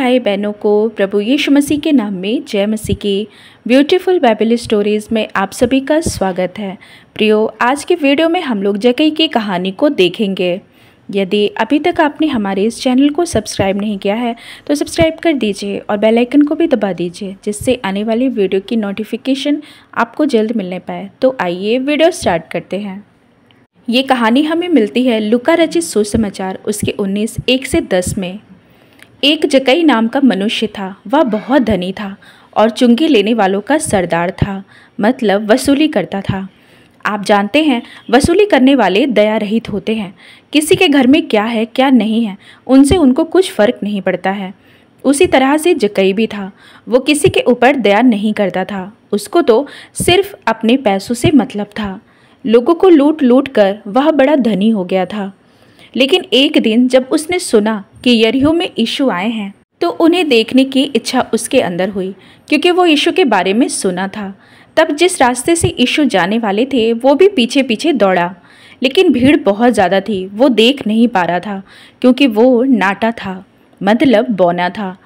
भाई बहनों को प्रभु यीशु मसीह के नाम में जय मसीह की ब्यूटीफुल बाइबल स्टोरीज़ में आप सभी का स्वागत है प्रियो आज के वीडियो में हम लोग जकई की कहानी को देखेंगे यदि अभी तक आपने हमारे इस चैनल को सब्सक्राइब नहीं किया है तो सब्सक्राइब कर दीजिए और बेल आइकन को भी दबा दीजिए जिससे आने वाली वीडियो की नोटिफिकेशन आपको जल्द मिलने पाए तो आइए वीडियो स्टार्ट करते हैं ये कहानी हमें मिलती है लुका रचित सुसमाचार उसके 19 एक से 10 में एक जकई नाम का मनुष्य था वह बहुत धनी था और चुंगी लेने वालों का सरदार था मतलब वसूली करता था आप जानते हैं वसूली करने वाले दया रहित होते हैं किसी के घर में क्या है क्या नहीं है उनसे उनको कुछ फ़र्क नहीं पड़ता है उसी तरह से जकई भी था वो किसी के ऊपर दया नहीं करता था उसको तो सिर्फ अपने पैसों से मतलब था लोगों को लूट लूट कर वह बड़ा धनी हो गया था लेकिन एक दिन जब उसने सुना कि यरियो में यीशु आए हैं तो उन्हें देखने की इच्छा उसके अंदर हुई क्योंकि वो यीशु के बारे में सुना था तब जिस रास्ते से यीशु जाने वाले थे वो भी पीछे पीछे दौड़ा लेकिन भीड़ बहुत ज़्यादा थी वो देख नहीं पा रहा था क्योंकि वो नाटा था मतलब बौना था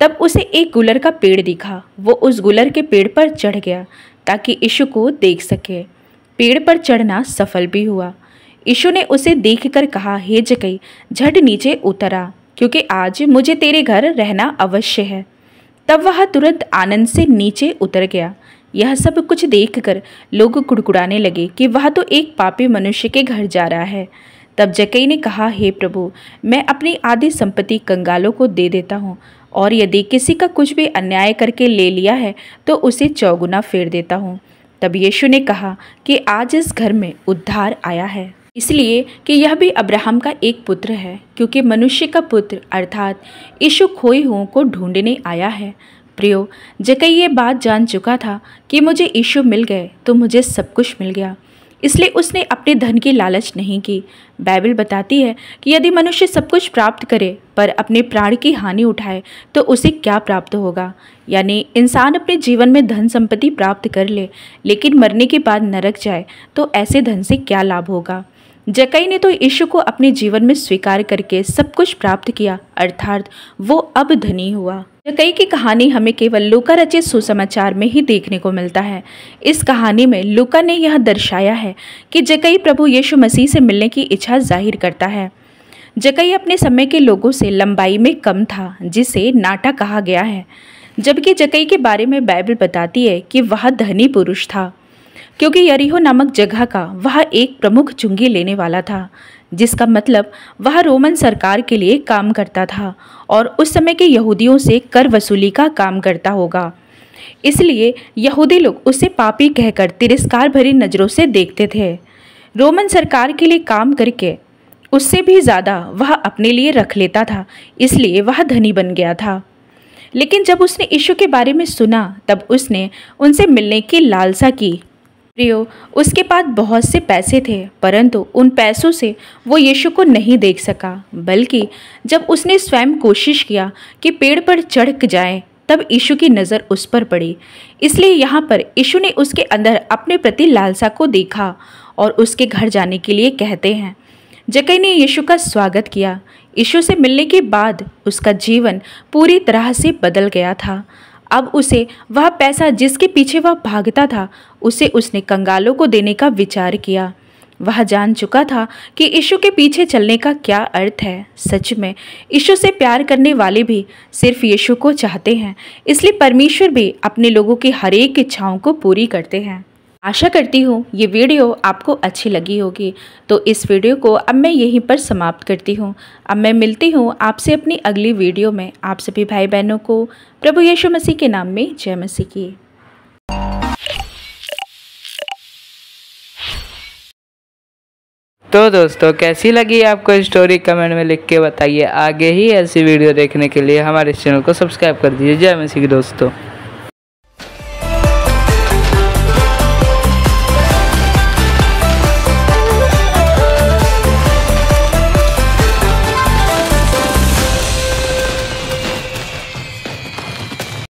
तब उसे एक गुलर का पेड़ दिखा वो उस गुलर के पेड़ पर चढ़ गया ताकि यीशु को देख सके पेड़ पर चढ़ना सफल भी हुआ यीशु ने उसे देखकर कहा हे जकई झट नीचे उतरा क्योंकि आज मुझे तेरे घर रहना अवश्य है तब वह तुरंत आनंद से नीचे उतर गया यह सब कुछ देखकर लोग कुड़कुड़ाने लगे कि वह तो एक पापी मनुष्य के घर जा रहा है तब जकई ने कहा हे प्रभु मैं अपनी आधी संपत्ति कंगालों को दे देता हूँ और यदि किसी का कुछ भी अन्याय करके ले लिया है तो उसे चौगुना फेर देता हूँ तब यीशु ने कहा कि आज इस घर में उद्धार आया है इसलिए कि यह भी अब्राहम का एक पुत्र है क्योंकि मनुष्य का पुत्र अर्थात यीशु खोई हुओं को ढूंढने आया है प्रियो जकई ये बात जान चुका था कि मुझे यीशु मिल गए तो मुझे सब कुछ मिल गया इसलिए उसने अपने धन की लालच नहीं की बाइबल बताती है कि यदि मनुष्य सब कुछ प्राप्त करे पर अपने प्राण की हानि उठाए तो उसे क्या प्राप्त होगा यानी इंसान अपने जीवन में धन संपत्ति प्राप्त कर ले लेकिन मरने के बाद नरक जाए तो ऐसे धन से क्या लाभ होगा जकई ने तो यीशु को अपने जीवन में स्वीकार करके सब कुछ प्राप्त किया अर्थात वो अब धनी हुआ जकई की कहानी हमें केवल लूका रचित सुसमाचार में ही देखने को मिलता है इस कहानी में लूका ने यह दर्शाया है कि जकई प्रभु यीशु मसीह से मिलने की इच्छा जाहिर करता है जकई अपने समय के लोगों से लंबाई में कम था जिसे नाटा कहा गया है जबकि जकई के बारे में बाइबल बताती है कि वह धनी पुरुष था क्योंकि यरीहो नामक जगह का वह एक प्रमुख चुंगी लेने वाला था जिसका मतलब वह रोमन सरकार के लिए काम करता था और उस समय के यहूदियों से कर वसूली का काम करता होगा इसलिए यहूदी लोग उसे पापी कहकर तिरस्कार भरी नज़रों से देखते थे रोमन सरकार के लिए काम करके उससे भी ज़्यादा वह अपने लिए रख लेता था इसलिए वह धनी बन गया था लेकिन जब उसने यीशु के बारे में सुना तब उसने उनसे मिलने की लालसा की प्रियो उसके पास बहुत से पैसे थे परंतु उन पैसों से वो यीशु को नहीं देख सका बल्कि जब उसने स्वयं कोशिश किया कि पेड़ पर चढ़ जाए तब यीशु की नज़र उस पर पड़ी इसलिए यहाँ पर यीशु ने उसके अंदर अपने प्रति लालसा को देखा और उसके घर जाने के लिए कहते हैं जकई ने यीशु का स्वागत किया यीशु से मिलने के बाद उसका जीवन पूरी तरह से बदल गया था अब उसे वह पैसा जिसके पीछे वह भागता था उसे उसने कंगालों को देने का विचार किया वह जान चुका था कि ईशु के पीछे चलने का क्या अर्थ है सच में ईशु से प्यार करने वाले भी सिर्फ यीशु को चाहते हैं इसलिए परमेश्वर भी अपने लोगों की हरेक इच्छाओं को पूरी करते हैं आशा करती हूँ ये वीडियो आपको अच्छी लगी होगी तो इस वीडियो को अब मैं यहीं पर समाप्त करती हूँ अब मैं मिलती हूँ आपसे अपनी अगली वीडियो में आप सभी भाई बहनों को प्रभु यीशु मसीह के नाम में जय मसीह की तो दोस्तों कैसी लगी आपको स्टोरी कमेंट में लिख के बताइए आगे ही ऐसी वीडियो देखने के लिए हमारे चैनल को सब्सक्राइब कर दीजिए जय मसीह दोस्तों